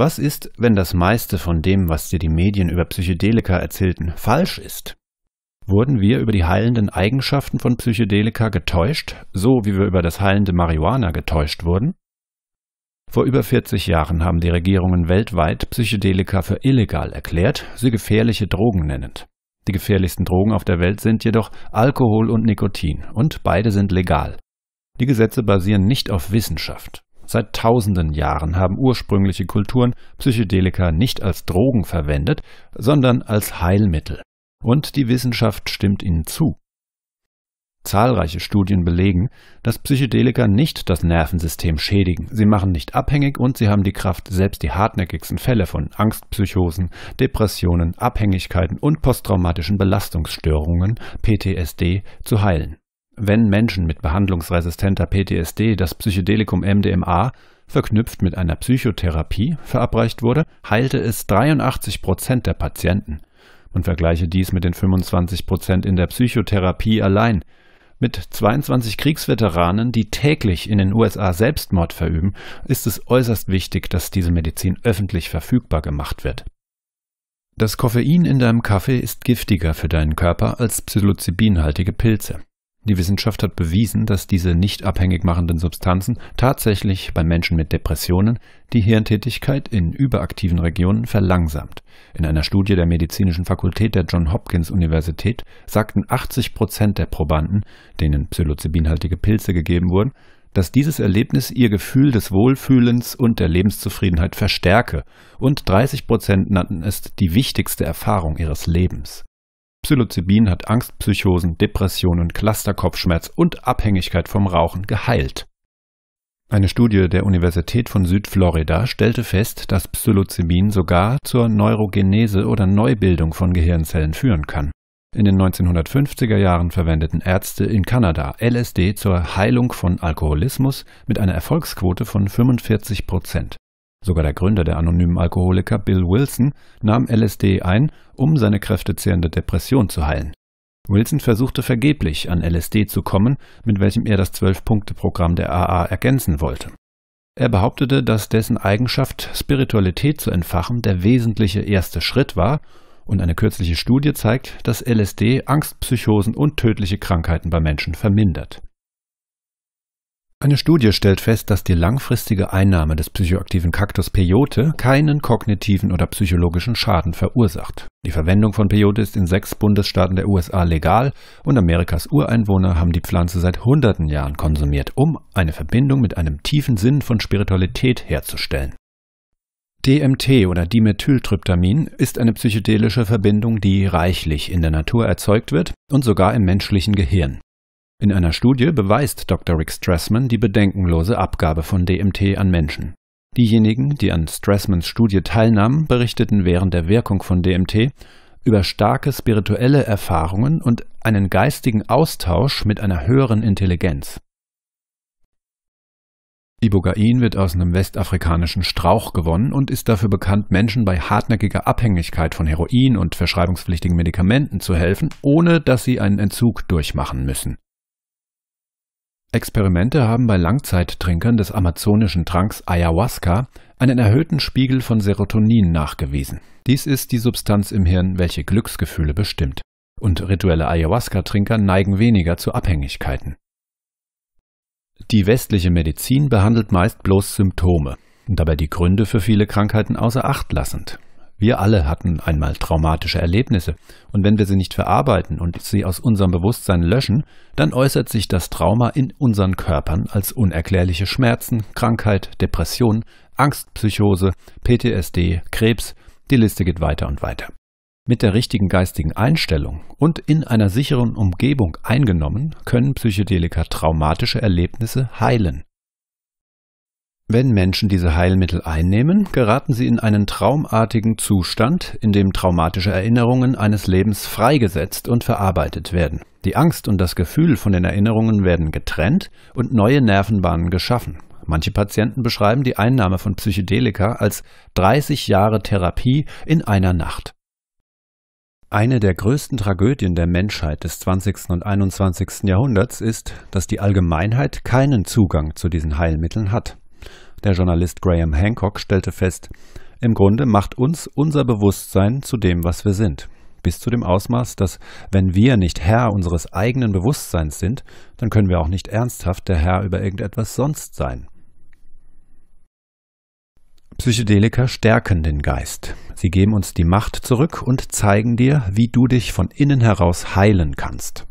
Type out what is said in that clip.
Was ist, wenn das meiste von dem, was dir die Medien über Psychedelika erzählten, falsch ist? Wurden wir über die heilenden Eigenschaften von Psychedelika getäuscht, so wie wir über das heilende Marihuana getäuscht wurden? Vor über 40 Jahren haben die Regierungen weltweit Psychedelika für illegal erklärt, sie gefährliche Drogen nennend. Die gefährlichsten Drogen auf der Welt sind jedoch Alkohol und Nikotin, und beide sind legal. Die Gesetze basieren nicht auf Wissenschaft. Seit tausenden Jahren haben ursprüngliche Kulturen Psychedelika nicht als Drogen verwendet, sondern als Heilmittel. Und die Wissenschaft stimmt ihnen zu. Zahlreiche Studien belegen, dass Psychedelika nicht das Nervensystem schädigen. Sie machen nicht abhängig und sie haben die Kraft, selbst die hartnäckigsten Fälle von Angstpsychosen, Depressionen, Abhängigkeiten und posttraumatischen Belastungsstörungen, PTSD, zu heilen wenn Menschen mit behandlungsresistenter PTSD das Psychedelikum MDMA verknüpft mit einer Psychotherapie verabreicht wurde, heilte es 83 Prozent der Patienten. Man vergleiche dies mit den 25 Prozent in der Psychotherapie allein. Mit 22 Kriegsveteranen, die täglich in den USA Selbstmord verüben, ist es äußerst wichtig, dass diese Medizin öffentlich verfügbar gemacht wird. Das Koffein in deinem Kaffee ist giftiger für deinen Körper als psilocybinhaltige Pilze. Die Wissenschaft hat bewiesen, dass diese nicht abhängig machenden Substanzen tatsächlich bei Menschen mit Depressionen die Hirntätigkeit in überaktiven Regionen verlangsamt. In einer Studie der medizinischen Fakultät der John Hopkins Universität sagten 80 Prozent der Probanden, denen psilocybinhaltige Pilze gegeben wurden, dass dieses Erlebnis ihr Gefühl des Wohlfühlens und der Lebenszufriedenheit verstärke und 30 Prozent nannten es die wichtigste Erfahrung ihres Lebens. Psilocybin hat Angstpsychosen, Depressionen, Clusterkopfschmerz und Abhängigkeit vom Rauchen geheilt. Eine Studie der Universität von Südflorida stellte fest, dass Psilocybin sogar zur Neurogenese oder Neubildung von Gehirnzellen führen kann. In den 1950er Jahren verwendeten Ärzte in Kanada LSD zur Heilung von Alkoholismus mit einer Erfolgsquote von 45 Prozent. Sogar der Gründer der anonymen Alkoholiker, Bill Wilson, nahm LSD ein, um seine kräftezehrende Depression zu heilen. Wilson versuchte vergeblich, an LSD zu kommen, mit welchem er das Zwölf-Punkte-Programm der AA ergänzen wollte. Er behauptete, dass dessen Eigenschaft, Spiritualität zu entfachen, der wesentliche erste Schritt war, und eine kürzliche Studie zeigt, dass LSD Angstpsychosen und tödliche Krankheiten bei Menschen vermindert. Eine Studie stellt fest, dass die langfristige Einnahme des psychoaktiven Kaktus Peyote keinen kognitiven oder psychologischen Schaden verursacht. Die Verwendung von Peyote ist in sechs Bundesstaaten der USA legal und Amerikas Ureinwohner haben die Pflanze seit hunderten Jahren konsumiert, um eine Verbindung mit einem tiefen Sinn von Spiritualität herzustellen. DMT oder Dimethyltryptamin ist eine psychedelische Verbindung, die reichlich in der Natur erzeugt wird und sogar im menschlichen Gehirn. In einer Studie beweist Dr. Rick Strassman die bedenkenlose Abgabe von DMT an Menschen. Diejenigen, die an Strassmans Studie teilnahmen, berichteten während der Wirkung von DMT über starke spirituelle Erfahrungen und einen geistigen Austausch mit einer höheren Intelligenz. Ibogain wird aus einem westafrikanischen Strauch gewonnen und ist dafür bekannt, Menschen bei hartnäckiger Abhängigkeit von Heroin und verschreibungspflichtigen Medikamenten zu helfen, ohne dass sie einen Entzug durchmachen müssen. Experimente haben bei Langzeittrinkern des amazonischen Tranks Ayahuasca einen erhöhten Spiegel von Serotonin nachgewiesen. Dies ist die Substanz im Hirn, welche Glücksgefühle bestimmt. Und rituelle Ayahuasca-Trinker neigen weniger zu Abhängigkeiten. Die westliche Medizin behandelt meist bloß Symptome, dabei die Gründe für viele Krankheiten außer Acht lassend. Wir alle hatten einmal traumatische Erlebnisse, und wenn wir sie nicht verarbeiten und sie aus unserem Bewusstsein löschen, dann äußert sich das Trauma in unseren Körpern als unerklärliche Schmerzen, Krankheit, Depression, Angstpsychose, PTSD, Krebs, die Liste geht weiter und weiter. Mit der richtigen geistigen Einstellung und in einer sicheren Umgebung eingenommen, können Psychedelika traumatische Erlebnisse heilen. Wenn Menschen diese Heilmittel einnehmen, geraten sie in einen traumartigen Zustand, in dem traumatische Erinnerungen eines Lebens freigesetzt und verarbeitet werden. Die Angst und das Gefühl von den Erinnerungen werden getrennt und neue Nervenbahnen geschaffen. Manche Patienten beschreiben die Einnahme von Psychedelika als 30 Jahre Therapie in einer Nacht. Eine der größten Tragödien der Menschheit des 20. und 21. Jahrhunderts ist, dass die Allgemeinheit keinen Zugang zu diesen Heilmitteln hat. Der Journalist Graham Hancock stellte fest, im Grunde macht uns unser Bewusstsein zu dem, was wir sind. Bis zu dem Ausmaß, dass wenn wir nicht Herr unseres eigenen Bewusstseins sind, dann können wir auch nicht ernsthaft der Herr über irgendetwas sonst sein. Psychedelika stärken den Geist. Sie geben uns die Macht zurück und zeigen dir, wie du dich von innen heraus heilen kannst.